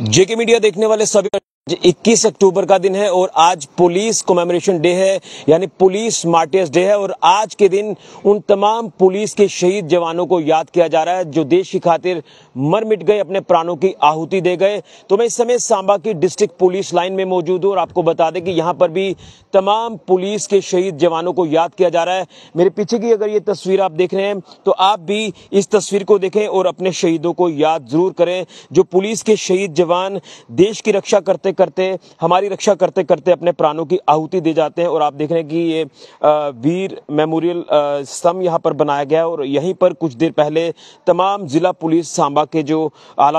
जेके media देखने वाले सभी इक्कीस अक्टूबर का दिन है और आज पुलिस कोमेमोरेशन डे है यानी पुलिस मार्टियर्स डे है और आज के दिन उन तमाम पुलिस के शहीद जवानों को याद किया जा रहा है जो देश की खातिर मर मिट गए अपने प्राणों की आहुति दे गए तो मैं इस समय सांबा की डिस्ट्रिक्ट पुलिस लाइन में मौजूद हूँ और आपको बता दें कि यहाँ पर भी तमाम पुलिस के शहीद जवानों को याद किया जा रहा है मेरे पीछे की अगर ये तस्वीर आप देख रहे हैं तो आप भी इस तस्वीर को देखें और अपने शहीदों को याद जरूर करें जो पुलिस के शहीद जवान देश की रक्षा करते करते हमारी रक्षा करते करते अपने प्राणों की आहुति दे जाते हैं और आप देख रहे हैं कि ये वीर मेमोरियल स्तंभ यहाँ पर बनाया गया और यहीं पर कुछ देर पहले तमाम ज़िला पुलिस सांबा के जो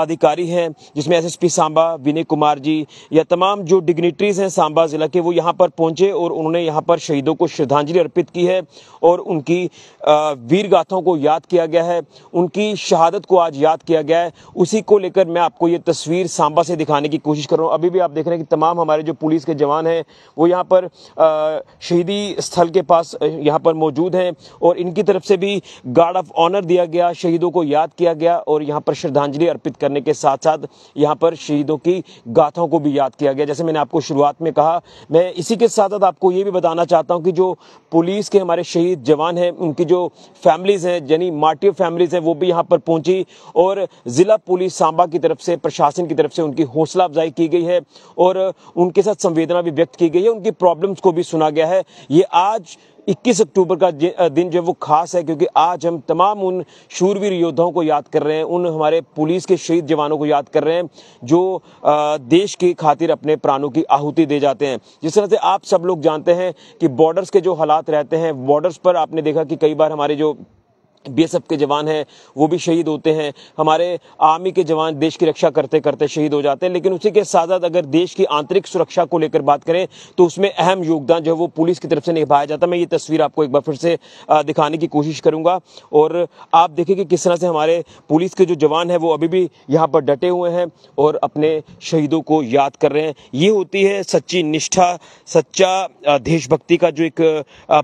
अधिकारी हैं जिसमें एस सांबा विनय कुमार जी या तमाम जो डिग्नेटरीज हैं सांबा ज़िला के वो यहाँ पर पहुंचे और उन्होंने यहाँ पर शहीदों को श्रद्धांजलि अर्पित की है और उनकी वीर गाथाओं को याद किया गया है उनकी शहादत को आज याद किया गया है उसी को लेकर मैं आपको ये तस्वीर सांबा से दिखाने की कोशिश कर रहा हूँ अभी भी आप देख रहे हैं कि तमाम हमारे जो पुलिस के जवान हैं वो यहाँ पर शहीदी स्थल के पास यहाँ पर मौजूद हैं और इनकी तरफ से भी गार्ड ऑफ ऑनर दिया गया शहीदों को याद किया गया और यहाँ पर श्रद्धांजलि अर्पित करने के साथ साथ यहाँ पर शहीदों की गाथाओं को भी याद किया गया जैसे मैंने आपको शुरुआत में कहा मैं इसी के साथ साथ आपको ये भी बताना चाहता हूँ कि जो पुलिस के हमारे शहीद जवान हैं उनकी जो फैमिलीज़ हैं यानी मार्टिव फैमिलीज़ हैं वो भी यहाँ पर पहुंची और ज़िला पुलिस सांबा की तरफ से प्रशासन की तरफ से उनकी हौसला अफजाई की गई है और उनके साथ संवेदना भी व्यक्त की गई है उनकी प्रॉब्लम्स को भी सुना गया है ये आज 21 अक्टूबर का दिन जो है वो खास है क्योंकि आज हम तमाम उन शूरवीर योद्धाओं को याद कर रहे हैं उन हमारे पुलिस के शहीद जवानों को याद कर रहे हैं जो देश की खातिर अपने प्राणों की आहुति दे जाते हैं जिस तरह से आप सब लोग जानते हैं कि बॉर्डर्स के जो हालात रहते हैं बॉर्डर्स पर आपने देखा कि कई बार हमारे जो एफ के जवान हैं वो भी शहीद होते हैं हमारे आर्मी के जवान देश की रक्षा करते करते शहीद हो जाते हैं लेकिन उसी के साथ साथ अगर देश की आंतरिक सुरक्षा को लेकर बात करें तो उसमें अहम योगदान जो है वो पुलिस की तरफ से निभाया जाता है मैं ये तस्वीर आपको एक बार फिर से दिखाने की कोशिश करूंगा और आप देखें कि किस तरह से हमारे पुलिस के जो जवान हैं वो अभी भी यहाँ पर डटे हुए हैं और अपने शहीदों को याद कर रहे हैं ये होती है सच्ची निष्ठा सच्चा देशभक्ति का जो एक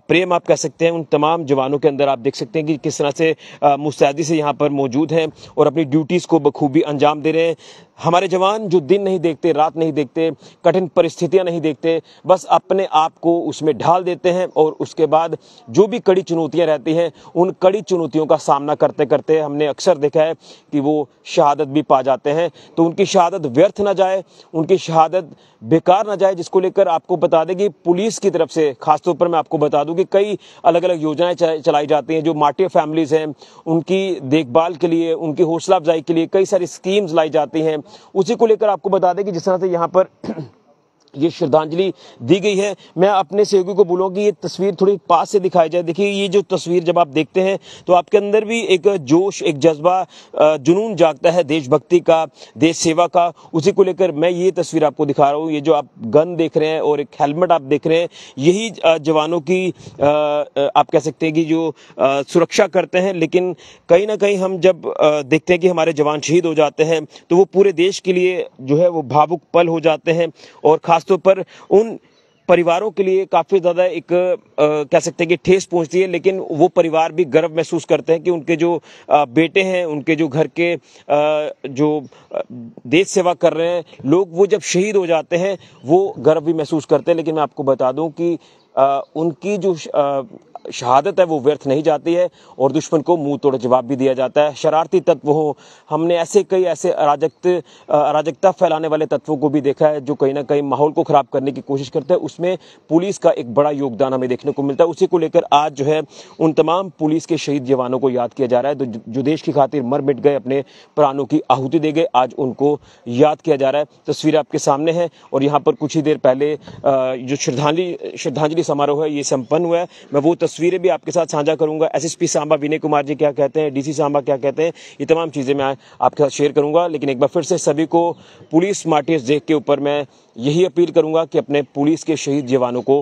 प्रेम आप कह सकते हैं उन तमाम जवानों के अंदर आप देख सकते हैं कि किस तरह तरह से मुस्तैदी से यहाँ पर मौजूद हैं और अपनी ड्यूटीज़ को बखूबी अंजाम दे रहे हैं हमारे जवान जो दिन नहीं देखते रात नहीं देखते कठिन परिस्थितियां नहीं देखते बस अपने आप को उसमें ढाल देते हैं और उसके बाद जो भी कड़ी चुनौतियां रहती हैं उन कड़ी चुनौतियों का सामना करते करते हमने अक्सर देखा है कि वो शहादत भी पा जाते हैं तो उनकी शहादत व्यर्थ ना जाए उनकी शहादत बेकार ना जाए जिसको लेकर आपको बता दें कि पुलिस की तरफ से खासतौर पर मैं आपको बता दूँ कि कई अलग अलग योजनाएँ चलाई जाती हैं जो माटिया फैमिली फैमिलीज़ हैं उनकी देखभाल के लिए उनकी हौसला अफजाई के लिए कई सारी स्कीम्स लाई जाती हैं उसी को लेकर आपको बता दें कि जिस तरह से यहाँ पर ये श्रद्धांजलि दी गई है मैं अपने सहयोगी को बोलूँगा कि ये तस्वीर थोड़ी पास से दिखाई जाए देखिए ये जो तस्वीर जब आप देखते हैं तो आपके अंदर भी एक जोश एक जज्बा जुनून जागता है देशभक्ति का देश सेवा का उसी को लेकर मैं ये तस्वीर आपको दिखा रहा हूँ ये जो आप गन देख रहे हैं और एक हेलमेट आप देख रहे हैं यही जवानों की आप कह सकते हैं कि जो सुरक्षा करते हैं लेकिन कहीं ना कहीं हम जब देखते हैं कि हमारे जवान शहीद हो जाते हैं तो वो पूरे देश के लिए जो है वो भावुक पल हो जाते हैं और खास खासतौर पर उन परिवारों के लिए काफ़ी ज़्यादा एक आ, कह सकते हैं कि ठेस पहुंचती है लेकिन वो परिवार भी गर्व महसूस करते हैं कि उनके जो आ, बेटे हैं उनके जो घर के आ, जो देश सेवा कर रहे हैं लोग वो जब शहीद हो जाते हैं वो गर्व भी महसूस करते हैं लेकिन मैं आपको बता दूं कि आ, उनकी जो शहादत है वो व्यर्थ नहीं जाती है और दुश्मन को मुंह तोड़ जवाब भी दिया जाता है शरारती तत्व हो हमने ऐसे कई ऐसे अराजक अराजकता फैलाने वाले तत्वों को भी देखा है जो कहीं ना कहीं माहौल को ख़राब करने की कोशिश करते हैं उसमें पुलिस का एक बड़ा योगदान हमें देखने को मिलता है उसी को लेकर आज जो है उन तमाम पुलिस के शहीद जवानों को याद किया जा रहा है जो देश की खातिर मर मिट गए अपने प्राणों की आहुति दे गए आज उनको याद किया जा रहा है तस्वीर आपके सामने है और यहाँ पर कुछ ही देर पहले जो श्रद्धांजलि श्रद्धांजलि समारोह है ये सम्पन्न हुआ है मैं वो तस्वीर तस्वीरें भी आपके साथ साझा करूंगा पी सांबा विनय कुमार जी क्या कहते हैं डीसी सांबा क्या कहते हैं ये तमाम चीज़ें मैं आपके साथ शेयर करूंगा लेकिन एक बार फिर से सभी को पुलिस मार्टियर्स डे के ऊपर मैं यही अपील करूंगा कि अपने पुलिस के शहीद जवानों को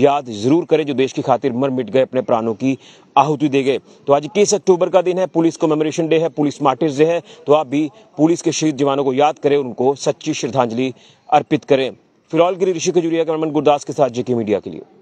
याद ज़रूर करें जो देश की खातिर मर मिट गए अपने प्राणों की आहुति दे गए तो आज इक्कीस अक्टूबर का दिन है पुलिस को मेमोरेशन डे है पुलिस मार्टिस डे है तो आप भी पुलिस के शहीद जवानों को याद करें उनको सच्ची श्रद्धांजलि अर्पित करें फिलहाल के लिए ऋषि खजूरिया के गुरदास के साथ जेके मीडिया के लिए